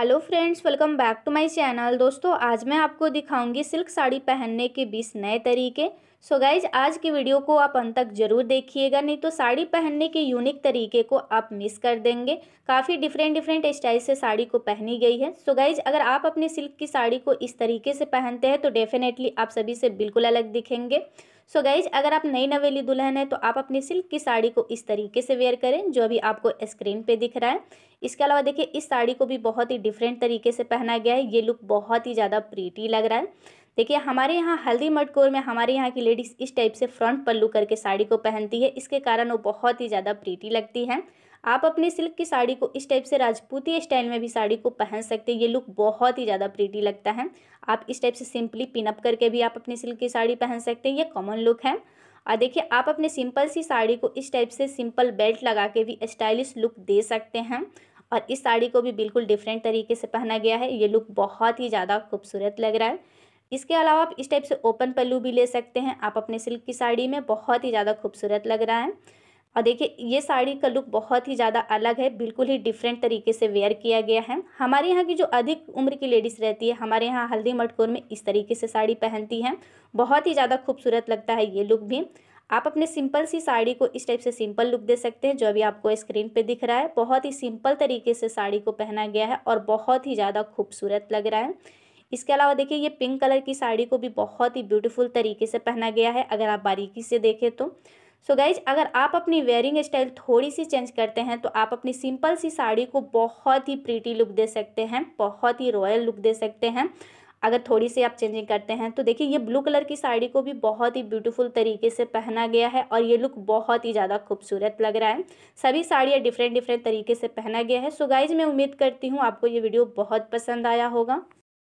hello friends welcome back to my channel दोस्तों आज मैं आपको दिखाऊंगी सिल्क साड़ी पहनने के 20 नए तरीके सो so गाइज आज की वीडियो को आप अंत तक जरूर देखिएगा नहीं तो साड़ी पहनने के यूनिक तरीके को आप मिस कर देंगे काफ़ी डिफरेंट डिफरेंट स्टाइल से साड़ी को पहनी गई है सो so गाइज अगर आप अपने सिल्क की साड़ी को इस तरीके से पहनते हैं तो डेफिनेटली आप सभी से बिल्कुल अलग दिखेंगे सो so गाइज अगर आप नई नवेली दुल्हन है तो आप अपनी सिल्क की साड़ी को इस तरीके से वेयर करें जो अभी आपको स्क्रीन पे दिख रहा है इसके अलावा देखिए इस साड़ी को भी बहुत ही डिफरेंट तरीके से पहना गया है ये लुक बहुत ही ज़्यादा प्रीटी लग रहा है देखिए हमारे यहाँ हल्दी मटकोर में हमारे यहाँ की लेडीज़ इस टाइप से फ्रंट पल्लू करके साड़ी को पहनती है इसके कारण वो बहुत ही ज़्यादा प्रीटी लगती है आप अपने सिल्क की साड़ी को इस टाइप से राजपूती स्टाइल में भी साड़ी को पहन सकते हैं ये लुक बहुत ही ज़्यादा प्रीटी लगता है आप इस टाइप से सिंपली पिनअप करके भी आप अपनी सिल्क की साड़ी पहन सकते हैं ये कॉमन लुक है और देखिए आप अपने सिंपल सी साड़ी को इस टाइप से सिंपल बेल्ट लगा के भी स्टाइलिश लुक दे सकते हैं और इस साड़ी को भी बिल्कुल डिफरेंट तरीके से पहना गया है ये लुक बहुत ही ज़्यादा खूबसूरत लग रहा है इसके अलावा आप इस टाइप से ओपन पल्लू भी ले सकते हैं आप अपने सिल्क की साड़ी में बहुत ही ज़्यादा खूबसूरत लग रहा है और देखिए ये साड़ी का लुक बहुत ही ज़्यादा अलग है बिल्कुल ही डिफरेंट तरीके से वेयर किया गया है हमारे यहाँ की जो अधिक उम्र की लेडीज़ रहती है हमारे यहाँ हल्दी मटकोर में इस तरीके से साड़ी पहनती हैं बहुत ही ज़्यादा खूबसूरत लगता है ये लुक भी आप अपने सिंपल सी साड़ी को इस टाइप से सिंपल लुक दे सकते हैं जो अभी आपको स्क्रीन पर दिख रहा है बहुत ही सिंपल तरीके से साड़ी को पहना गया है और बहुत ही ज़्यादा खूबसूरत लग रहा है इसके अलावा देखिए ये पिंक कलर की साड़ी को भी बहुत ही ब्यूटीफुल तरीके से पहना गया है अगर आप बारीकी से देखें तो सो so गाइज अगर आप अपनी वेयरिंग स्टाइल थोड़ी सी चेंज करते हैं तो आप अपनी सिंपल सी साड़ी को बहुत ही प्रीटी लुक दे सकते हैं बहुत ही रॉयल लुक दे सकते हैं अगर थोड़ी सी आप चेंजिंग करते हैं तो देखिए ये ब्लू कलर की साड़ी को भी बहुत ही ब्यूटीफुल तरीके से पहना गया है और ये लुक बहुत ही ज़्यादा खूबसूरत लग रहा है सभी साड़ियाँ डिफरेंट डिफरेंट तरीके से पहना गया है सो गाइज मैं उम्मीद करती हूँ आपको ये वीडियो बहुत पसंद आया होगा